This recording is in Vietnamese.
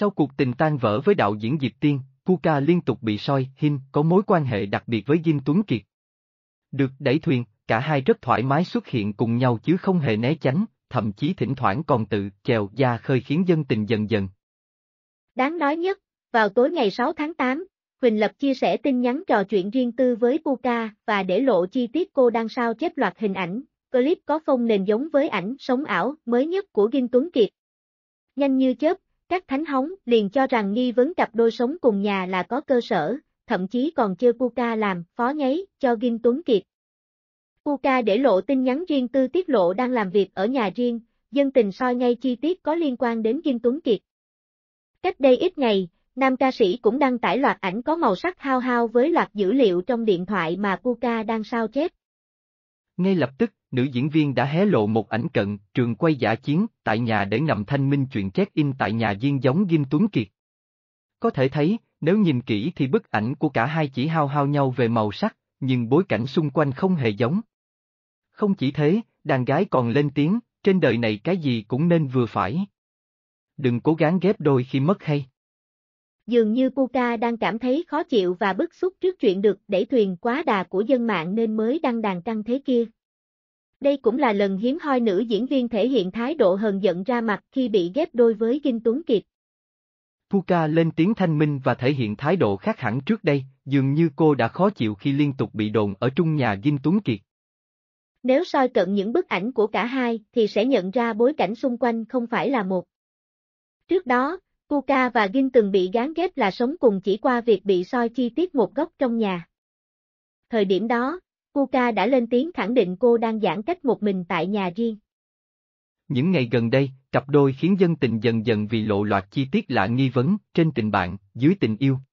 Sau cuộc tình tan vỡ với đạo diễn Diệp Tiên, Puka liên tục bị soi, Hin có mối quan hệ đặc biệt với Diêm Tuấn Kiệt. Được đẩy thuyền, cả hai rất thoải mái xuất hiện cùng nhau chứ không hề né tránh, thậm chí thỉnh thoảng còn tự chèo da khơi khiến dân tình dần dần. Đáng nói nhất, vào tối ngày 6 tháng 8, Huỳnh Lập chia sẻ tin nhắn trò chuyện riêng tư với Puka và để lộ chi tiết cô đang sao chép loạt hình ảnh, clip có phong nền giống với ảnh sống ảo mới nhất của Gin Tuấn Kiệt. Nhanh như chớp, các thánh hóng liền cho rằng nghi vấn cặp đôi sống cùng nhà là có cơ sở, thậm chí còn chơi Puka làm phó nháy cho Kim Tuấn Kiệt. Puka để lộ tin nhắn riêng tư tiết lộ đang làm việc ở nhà riêng, dân tình soi ngay chi tiết có liên quan đến Kim Tuấn Kiệt. Cách đây ít ngày, nam ca sĩ cũng đăng tải loạt ảnh có màu sắc hao hao với loạt dữ liệu trong điện thoại mà Puka đang sao chép, ngay lập tức, nữ diễn viên đã hé lộ một ảnh cận, trường quay giả chiến, tại nhà để nằm thanh minh chuyện check in tại nhà riêng giống Kim Tuấn Kiệt. Có thể thấy, nếu nhìn kỹ thì bức ảnh của cả hai chỉ hao hao nhau về màu sắc, nhưng bối cảnh xung quanh không hề giống. Không chỉ thế, đàn gái còn lên tiếng, trên đời này cái gì cũng nên vừa phải. Đừng cố gắng ghép đôi khi mất hay. Dường như Puka đang cảm thấy khó chịu và bức xúc trước chuyện được đẩy thuyền quá đà của dân mạng nên mới đăng đàn căng thế kia. Đây cũng là lần hiếm hoi nữ diễn viên thể hiện thái độ hờn giận ra mặt khi bị ghép đôi với Kinh Tuấn Kiệt. Puka lên tiếng thanh minh và thể hiện thái độ khác hẳn trước đây, dường như cô đã khó chịu khi liên tục bị đồn ở trung nhà Gin Tuấn Kiệt. Nếu soi cận những bức ảnh của cả hai thì sẽ nhận ra bối cảnh xung quanh không phải là một. Trước đó, Kuka và Gin từng bị gán ghép là sống cùng chỉ qua việc bị soi chi tiết một góc trong nhà. Thời điểm đó, Kuka đã lên tiếng khẳng định cô đang giãn cách một mình tại nhà riêng. Những ngày gần đây, cặp đôi khiến dân tình dần dần vì lộ loạt chi tiết lạ nghi vấn, trên tình bạn, dưới tình yêu,